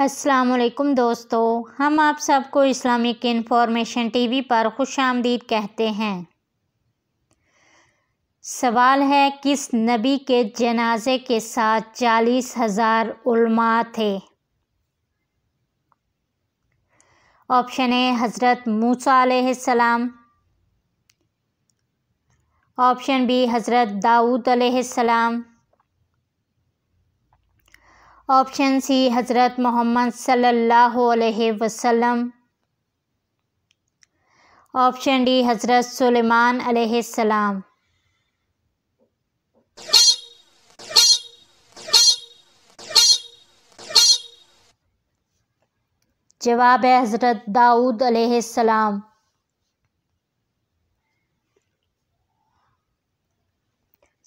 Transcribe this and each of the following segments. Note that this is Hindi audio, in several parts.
असलकुम दोस्तों हम आप सबको इस्लामिक इन्फॉर्मेशन टीवी पर खुश आमदीद कहते हैं सवाल है किस नबी के जनाजे के साथ चालीस हज़ार थे ऑप्शन ए हज़रत मूसा सलाम ऑप्शन बी हज़रत दाऊद सलाम ऑप्शन सी हज़रत मोहम्मद सल्लल्लाहु अलैहि वसल्लम ऑप्शन डी हज़रत सुलेमान अलैहि सलाम जवाब है हज़रत दाऊद अलैहि सलाम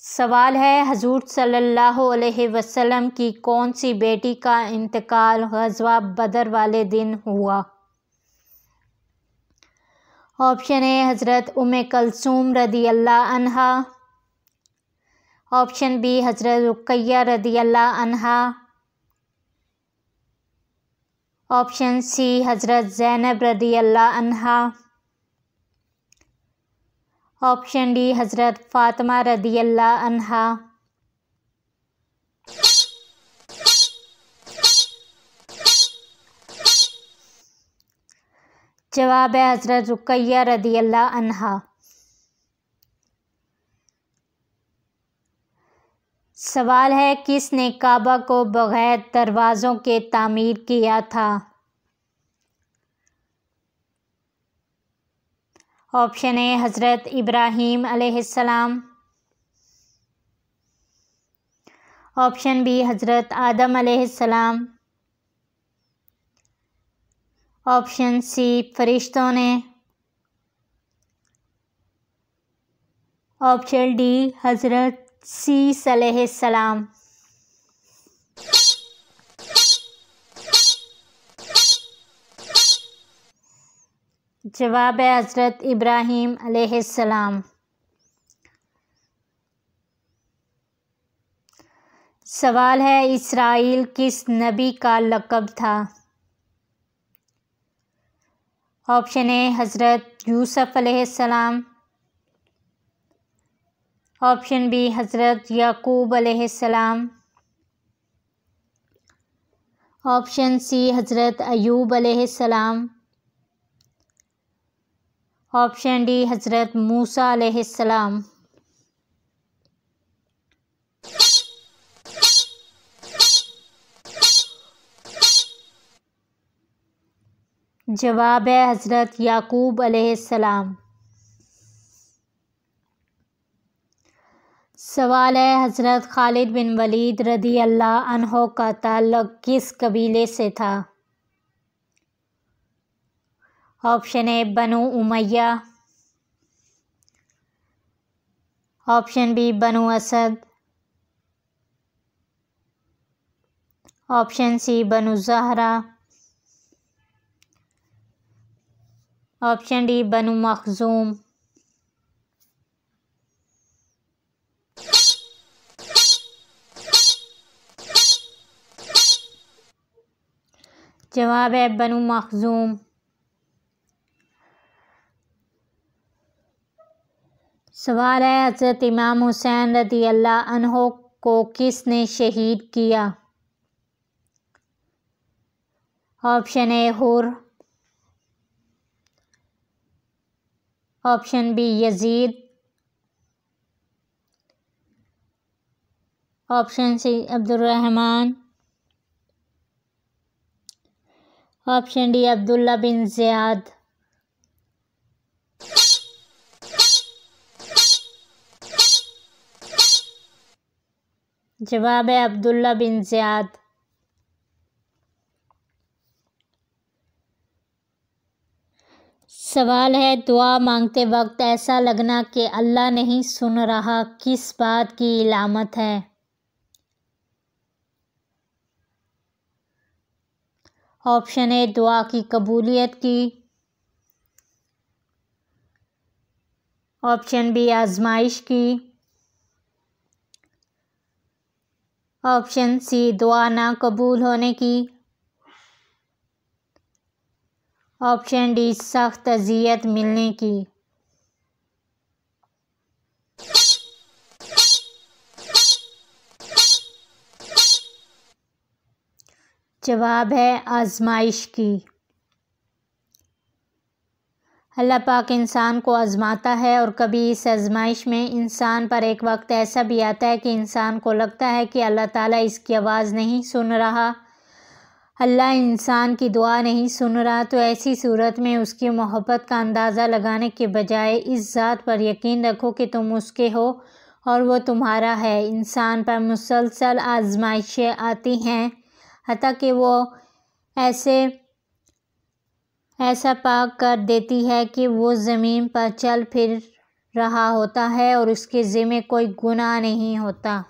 सवाल है हजूर सल्लल्लाहु अलैहि वसल्लम की कौन सी बेटी का इंतकाल गजवा बदर वाले दिन हुआ ऑप्शन ए हज़रत उम कलसूम रदी अल्लाह ऑप्शन बी हज़रत रुकैया रदी अल्लाह ऑप्शन सी हज़रत ज़ैनब रदी अल्लाह ऑप्शन डी हज़रत फ़ातिमा रदी अल्लाह अनहा जवाब है हज़रत रुकैया रदी अल्लाह अनहा सवाल है किसने काबा को बग़ैर दरवाज़ों के तामीर किया था ऑप्शन ए हज़रत इब्राहीम अलैहिस्सलाम ऑप्शन बी हज़रत आदम अलैहिस्सलाम ऑप्शन सी फरिश्तों ने ऑप्शन डी हज़रत सी सलाम जवाब है हज़रत इब्राहिम अलैहिस्सलाम सवाल है इसराइल किस नबी का लकब था ऑप्शन ए हज़रत यूसुफ अलैहिस्सलाम ऑप्शन बी हज़रत याकूब अलैहिस्सलाम ऑप्शन सी हज़रत अयूब अलैहिस्सलाम ऑप्शन डी हज़रत मूसा अलैहिस्सलाम जवाब है हज़रत याकूब अलैहिस्सलाम सवाल है हज़रत खालिद बिन वलीद रदी अल्लाह अनहो का ताल्लुक़ किस कबीले से था ऑप्शन ए बनु उमैया ऑप्शन बी बनु असद ऑप्शन सी बनु जहरा ऑप्शन डी बनु मखजूम जवाब है बनु मखजूम सवाल है हज़रत इमाम हुसैन रदी अल्लाह अनहो को किसने शहीद किया ऑप्शन ए हुर ऑप्शन बी यजीद ऑप्शन सी रहमान ऑप्शन डी अब्दुल्ला बिन ज़ियाद जवाब है अब्दुल्ला बिन ज़ियाद सवाल है दुआ मांगते वक्त ऐसा लगना कि अल्लाह नहीं सुन रहा किस बात की इलामत है ऑप्शन है दुआ की कबूलियत की ऑप्शन बी आजमाइश की ऑप्शन सी दुआ ना कबूल होने की ऑप्शन डी सख्त अजियत मिलने की जवाब है आजमाइश की अल्लाह पाक इंसान को आज़माता है और कभी इस आज़माइश में इंसान पर एक वक्त ऐसा भी आता है कि इंसान को लगता है कि अल्लाह ताला इसकी आवाज़ नहीं सुन रहा अल्लाह इंसान की दुआ नहीं सुन रहा तो ऐसी सूरत में उसकी मोहब्बत का अंदाज़ा लगाने के बजाय इस ज़ात पर यकीन रखो कि तुम उसके हो और वो तुम्हारा है इंसान पर मुसलसल आजमाइशें आती हैं हती कि वो ऐसे ऐसा पाक कर देती है कि वो ज़मीन पर चल फिर रहा होता है और उसके ज़िम्मे कोई गुनाह नहीं होता